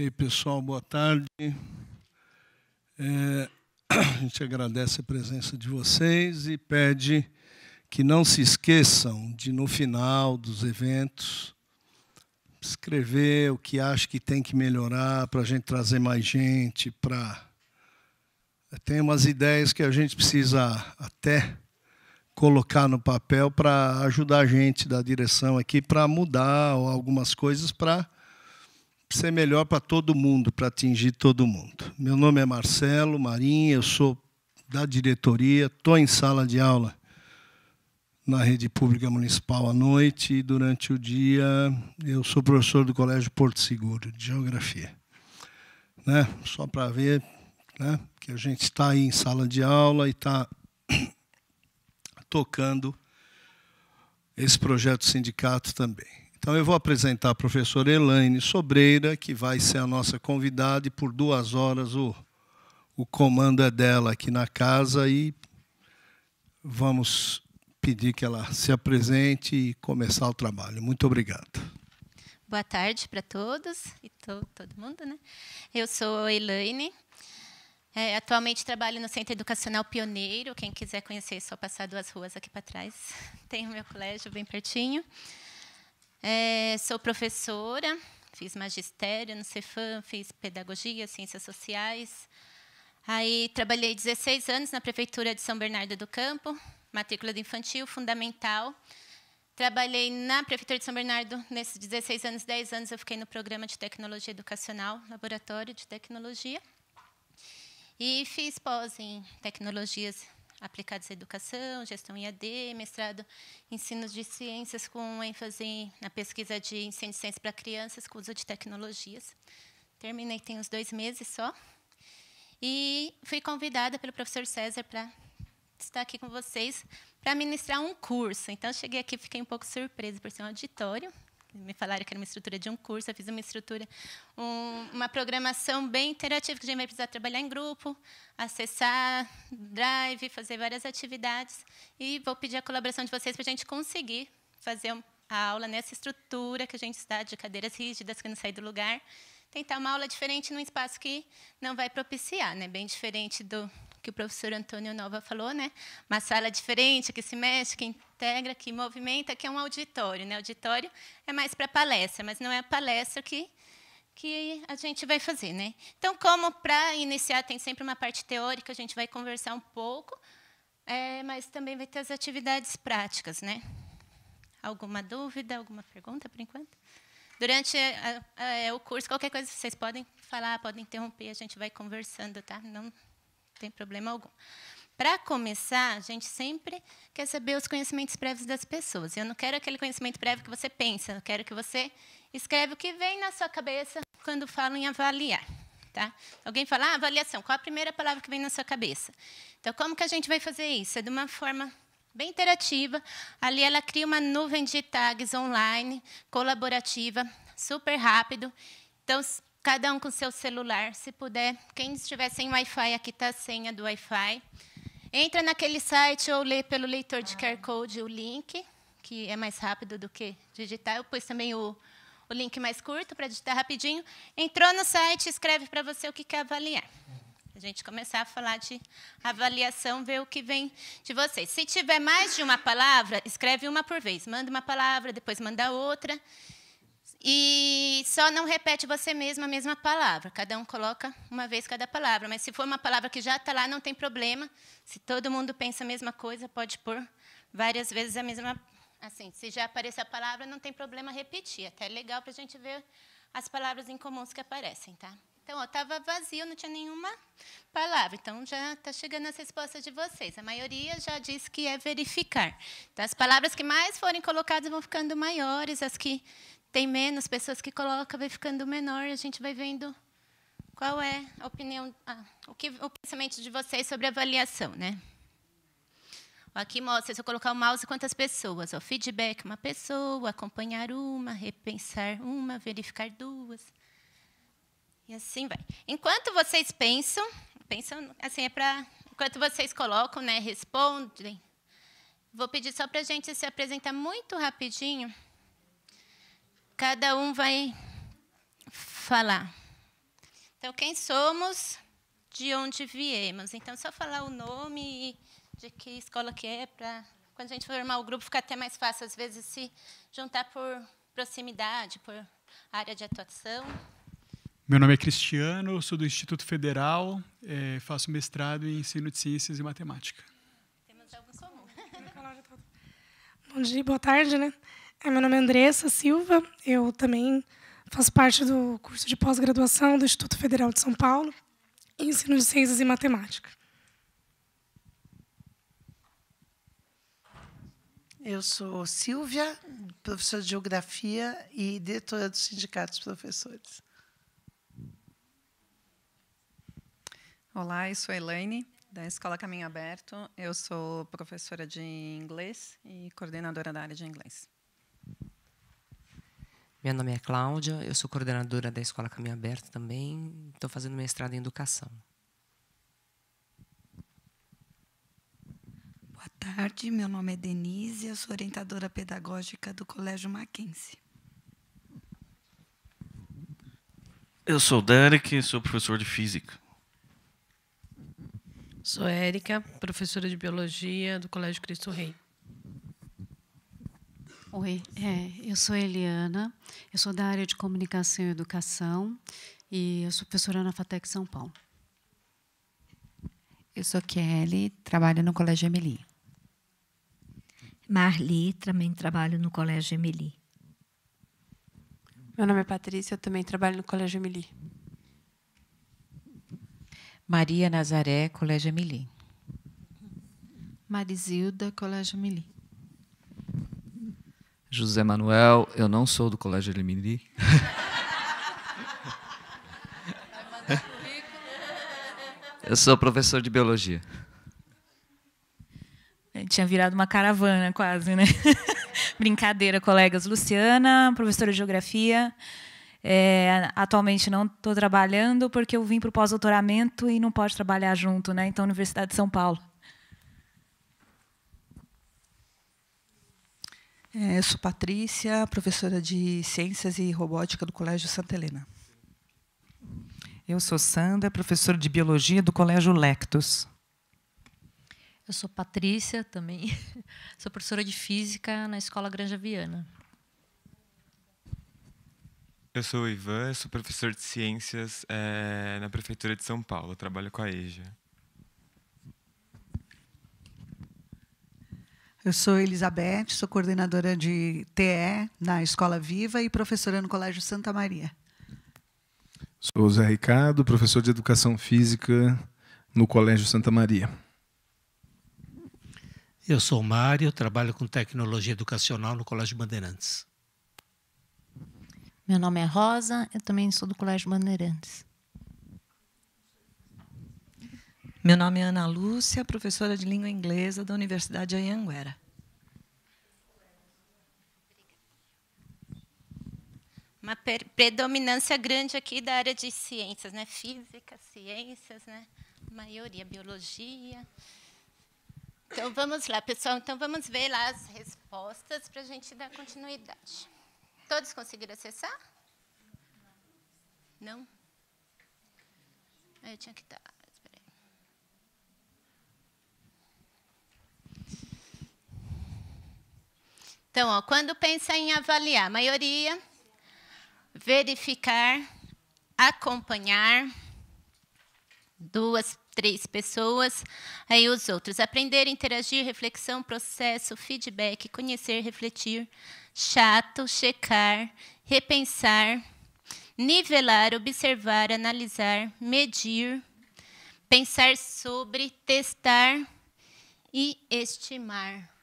Ok, pessoal, boa tarde. É, a gente agradece a presença de vocês e pede que não se esqueçam de, no final dos eventos, escrever o que acha que tem que melhorar para a gente trazer mais gente. Pra... É, tem umas ideias que a gente precisa até colocar no papel para ajudar a gente da direção aqui para mudar algumas coisas para ser melhor para todo mundo, para atingir todo mundo. Meu nome é Marcelo Marinho, eu sou da diretoria, estou em sala de aula na rede pública municipal à noite e durante o dia eu sou professor do Colégio Porto Seguro, de Geografia. Né? Só para ver né? que a gente está aí em sala de aula e está tocando esse projeto sindicato também. Então eu vou apresentar a professora Elaine Sobreira, que vai ser a nossa convidada e por duas horas o, o comando é dela aqui na casa e vamos pedir que ela se apresente e começar o trabalho. Muito obrigado. Boa tarde para todos e to todo mundo. Né? Eu sou Elaine, é, atualmente trabalho no Centro Educacional Pioneiro. Quem quiser conhecer, é só passar duas ruas aqui para trás. Tem o meu colégio bem pertinho. É, sou professora, fiz magistério no Cefam, fiz pedagogia, ciências sociais. Aí trabalhei 16 anos na prefeitura de São Bernardo do Campo, matrícula do infantil, fundamental. Trabalhei na prefeitura de São Bernardo nesses 16 anos, 10 anos eu fiquei no programa de tecnologia educacional, laboratório de tecnologia. E fiz pós em tecnologias aplicados à educação, gestão IAD, mestrado em ensino de ciências com ênfase na pesquisa de ensino de ciências para crianças com uso de tecnologias. Terminei tem uns dois meses só. E fui convidada pelo professor César para estar aqui com vocês para ministrar um curso. Então, cheguei aqui fiquei um pouco surpresa por ser um auditório, me falaram que era uma estrutura de um curso, eu fiz uma estrutura, um, uma programação bem interativa, que a gente vai precisar trabalhar em grupo, acessar Drive, fazer várias atividades. E vou pedir a colaboração de vocês para a gente conseguir fazer a aula nessa estrutura que a gente está, de cadeiras rígidas, que não sai do lugar. Tentar uma aula diferente num espaço que não vai propiciar, né? bem diferente do que o professor Antônio Nova falou, né? Uma sala diferente, que se mexe, que integra, que movimenta, que é um auditório. Né? Auditório é mais para palestra, mas não é a palestra que que a gente vai fazer, né? Então, como para iniciar tem sempre uma parte teórica, a gente vai conversar um pouco, é, mas também vai ter as atividades práticas, né? Alguma dúvida, alguma pergunta por enquanto? Durante a, a, é, o curso, qualquer coisa vocês podem falar, podem interromper, a gente vai conversando, tá? Não tem problema algum. Para começar, a gente sempre quer saber os conhecimentos prévios das pessoas. Eu não quero aquele conhecimento prévio que você pensa, eu quero que você escreva o que vem na sua cabeça quando falam em avaliar. Tá? Alguém fala, ah, avaliação, qual a primeira palavra que vem na sua cabeça? Então, como que a gente vai fazer isso? É de uma forma bem interativa. Ali ela cria uma nuvem de tags online, colaborativa, super rápido. Então, cada um com seu celular, se puder. Quem estiver sem Wi-Fi, aqui está a senha do Wi-Fi. Entra naquele site ou lê pelo leitor de QR Code o link, que é mais rápido do que digitar. Eu pus também o, o link mais curto para digitar rapidinho. Entrou no site, escreve para você o que quer avaliar. A gente começar a falar de avaliação, ver o que vem de vocês. Se tiver mais de uma palavra, escreve uma por vez. Manda uma palavra, depois manda outra. E só não repete você mesma a mesma palavra. Cada um coloca uma vez cada palavra. Mas se for uma palavra que já está lá, não tem problema. Se todo mundo pensa a mesma coisa, pode pôr várias vezes a mesma. Assim, se já aparecer a palavra, não tem problema repetir. Até é legal para a gente ver as palavras incomuns que aparecem, tá? Então, estava vazio, não tinha nenhuma palavra. Então, já está chegando as respostas de vocês. A maioria já disse que é verificar. Então, as palavras que mais forem colocadas vão ficando maiores, as que tem menos pessoas que colocam, vai ficando menor, a gente vai vendo qual é a opinião, ah, o, que, o pensamento de vocês sobre avaliação, né? Aqui mostra, se eu colocar o mouse, quantas pessoas? Ó, feedback, uma pessoa, acompanhar uma, repensar uma, verificar duas. E assim vai. Enquanto vocês pensam, pensam assim, é para. Enquanto vocês colocam, né, respondem, vou pedir só para a gente se apresentar muito rapidinho cada um vai falar. Então, quem somos, de onde viemos. Então, só falar o nome de que escola que é, para quando a gente formar o grupo fica até mais fácil, às vezes, se juntar por proximidade, por área de atuação. Meu nome é Cristiano, sou do Instituto Federal, é, faço mestrado em ensino de ciências e matemática. Temos algo comum. Bom dia, boa tarde, né? É, meu nome é Andressa Silva, eu também faço parte do curso de pós-graduação do Instituto Federal de São Paulo, em Ensino de Ciências e Matemática. Eu sou Silvia, professora de Geografia e diretora do Sindicato dos Professores. Olá, eu sou Elaine, da Escola Caminho Aberto. Eu sou professora de inglês e coordenadora da área de inglês. Meu nome é Cláudia, eu sou coordenadora da Escola Caminho Aberto também, estou fazendo mestrado em Educação. Boa tarde, meu nome é Denise, eu sou orientadora pedagógica do Colégio Mackenzie. Eu sou Derek, sou professor de Física. Sou Érica, professora de Biologia do Colégio Cristo Rei. Oi, é, eu sou Eliana, eu sou da área de comunicação e educação e eu sou professora na FATEC São Paulo. Eu sou Kelly, trabalho no Colégio Emily. Marli, também trabalho no Colégio Emily. Meu nome é Patrícia, eu também trabalho no Colégio Emily. Maria Nazaré, Colégio Emily. Marizilda, Colégio Emily. José Manuel, eu não sou do Colégio Elimini. eu sou professor de biologia. É, tinha virado uma caravana quase, né? Brincadeira, colegas. Luciana, professora de geografia. É, atualmente não estou trabalhando porque eu vim para o pós-doutoramento e não posso trabalhar junto, né? Então, Universidade de São Paulo. É, eu sou Patrícia, professora de Ciências e Robótica do Colégio Santa Helena. Eu sou Sandra, professora de Biologia do Colégio Lectos. Eu sou Patrícia também, sou professora de Física na Escola Granja Viana. Eu sou o Ivan, sou professor de Ciências é, na Prefeitura de São Paulo, trabalho com a EJA. Eu sou Elizabeth, sou coordenadora de TE na Escola Viva e professora no Colégio Santa Maria. Sou Zé Ricardo, professor de Educação Física no Colégio Santa Maria. Eu sou Mário, trabalho com tecnologia educacional no Colégio Bandeirantes. Meu nome é Rosa, eu também sou do Colégio Bandeirantes. Meu nome é Ana Lúcia, professora de língua inglesa da Universidade de Anhanguera. Uma predominância grande aqui da área de ciências, né? Física, ciências, né? Maioria biologia. Então vamos lá, pessoal. Então vamos ver lá as respostas para a gente dar continuidade. Todos conseguiram acessar? Não? Eu tinha que estar. Tá. Então, ó, quando pensa em avaliar, maioria, verificar, acompanhar, duas, três pessoas, aí os outros. Aprender, interagir, reflexão, processo, feedback, conhecer, refletir, chato, checar, repensar, nivelar, observar, analisar, medir, pensar sobre, testar e estimar.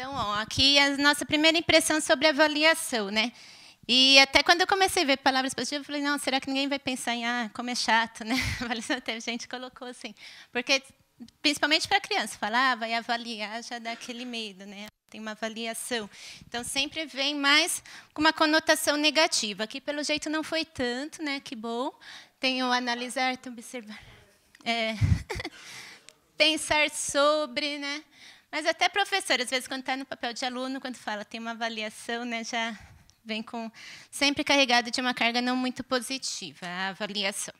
Então, ó, aqui é a nossa primeira impressão sobre avaliação, né? E até quando eu comecei a ver palavras positivas, eu falei, não, será que ninguém vai pensar em, ah, como é chato, né? Avaliação, até gente colocou assim. Porque, principalmente para criança, falar, ah, vai avaliar, já dá aquele medo, né? Tem uma avaliação. Então, sempre vem mais com uma conotação negativa. Aqui, pelo jeito, não foi tanto, né? Que bom. Tem o analisar, observar. É. Pensar sobre, né? Mas até professor, às vezes, quando está no papel de aluno, quando fala tem uma avaliação, né, já vem com sempre carregado de uma carga não muito positiva, a avaliação.